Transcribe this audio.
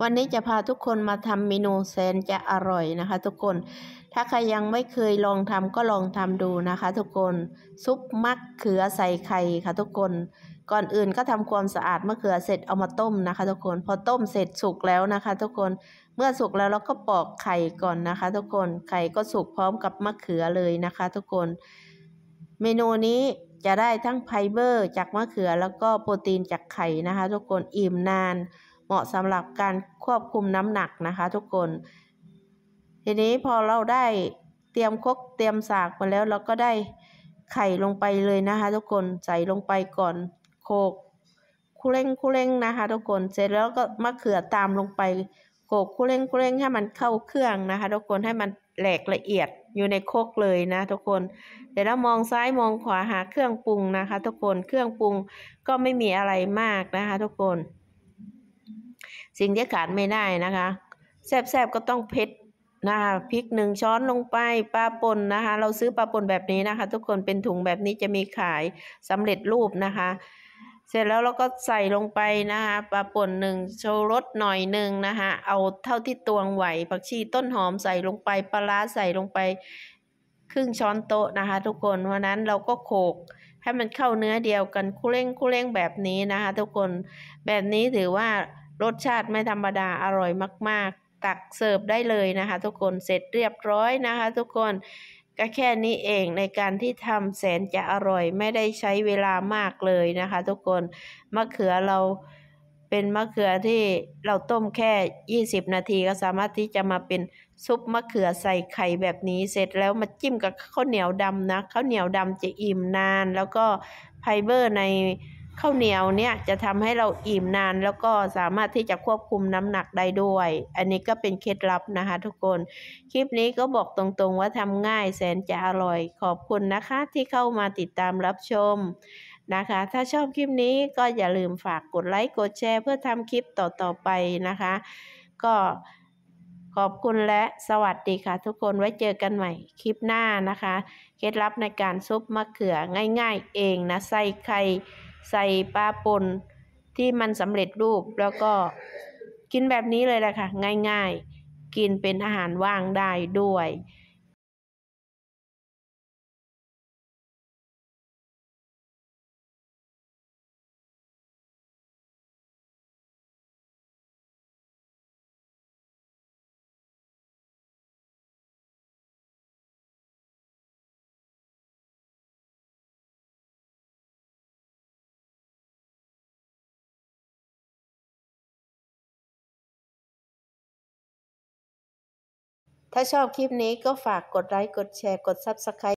วันนี้จะพาทุกคนมาทำเมนูแสนจะอร่อยนะคะ ทุกคน ถ้าใครยังไม่เคยลองทำก็ลองทำดูนะคะ ทุกคน ซุปมะเขือใส่ไข่ค่ะ ทุกคน ก่อนอื่นก็ทำความสะอาดมะเขือเสร็จเอามาต้มนะคะ ทุกคน พอต้มเสร็จสุกแล้วนะคะ ทุกคน เมื่อสุกแล้วเราก็ปอกไข่ก่อนนะคะ ทุกคน ไข่ก็สุกพร้อมกับมะเขือเลยนะคะ ทุกคน เมนูนี้จะได้ทั้งไฟเบอร์จากมะเขือแล้วก็โปรตีนจากไข่นะคะ ทุกคน อิ่มนานเหมาะสำหรับการควบคุมน้ำหนักนะคะทุกคนทีนี้พอเราได้เตรียมคกเตรียมสากมาแล้ว เราก็ได้ไข่ลงไปเลยนะคะทุกคนใส่ลงไปก่อนโคกคู่เร่งคู่เร่งนะคะ ทุกคนเสร็จแล้วก็มะเขือตามลงไปโคกคู่เร่งคู่เร่งให้มันเข้าเครื่องนะคะทุกคนให้มันแหลกละเอียดอยู่ในโคกเลยนะทุกคนเดี๋ยวเรามองซ้ายมองขวาหาเครื่องปรุงนะคะทุกคน เครื่องปรุงก็ไม่มีอะไรมากนะคะทุกคนสิ่งที่ขาดไม่ได้นะคะแซ่บๆ ก็ต้องเผ็ดนะคะพริกหนึ่งช้อนลงไปปลาป่นนะคะเราซื้อปลาป่นแบบนี้นะคะ ทุกคนเป็นถุงแบบนี้จะมีขายสำเร็จรูปนะคะ เสร็จแล้วเราก็ใส่ลงไปนะคะปลาป่นหนึ่งโชรสหน่อยหนึ่งนะคะเอาเท่าที่ตวงไหวผักชีต้นหอมใส่ลงไป ปลาใส่ลงไป ครึ่งช้อนโต๊ะนะคะ ทุกคนเพราะนั้นเราก็โขกให้มันเข้าเนื้อเดียวกันคู่เร่งคู่เร่งแบบนี้นะคะทุกคนแบบนี้ถือว่ารสชาติไม่ธรรมดาอร่อยมากๆ ตักเสิร์ฟได้เลยนะคะ ทุกคนเสร็จเรียบร้อยนะคะ ทุกคนก็แค่นี้เองในการที่ทำแสนจะอร่อย ไม่ได้ใช้เวลามากเลยนะคะ ทุกคนมะเขือเราเป็นมะเขือที่เราต้มแค่ 20นาทีก็สามารถที่จะมาเป็นซุปมะเขือใส่ไข่แบบนี้เสร็จแล้วมาจิ้มกับข้าวเหนียวดำนะข้าวเหนียวดำจะอิ่มนาน แล้วก็ไฟเบอร์ในข้าวเหนียวเนี่ยจะทำให้เราอิ่มนาน แล้วก็สามารถที่จะควบคุมน้ำหนักได้ด้วย อันนี้ก็เป็นเคล็ดลับนะคะทุกคน คลิปนี้ก็บอกตรงๆว่าทำง่ายแสนจะอร่อย ขอบคุณนะคะที่เข้ามาติดตามรับชมนะคะ ถ้าชอบคลิปนี้ก็อย่าลืมฝากกดไลค์กดแชร์เพื่อทำคลิปต่อๆไปนะคะ ก็ขอบคุณและสวัสดีค่ะ ทุกคนไว้เจอกันใหม่คลิปหน้านะคะเคล็ดลับในการซุปมะเขือง่าย ๆเองนะใส่ไข่ใส่ปลาป่นที่มันสำเร็จรูปแล้วก็กินแบบนี้เลยแหละค่ะ ง่ายๆ กินเป็นอาหารว่างได้ด้วยถ้าชอบคลิปนี้ก็ฝากกดไลค์ กดแชร์ กด Subscribe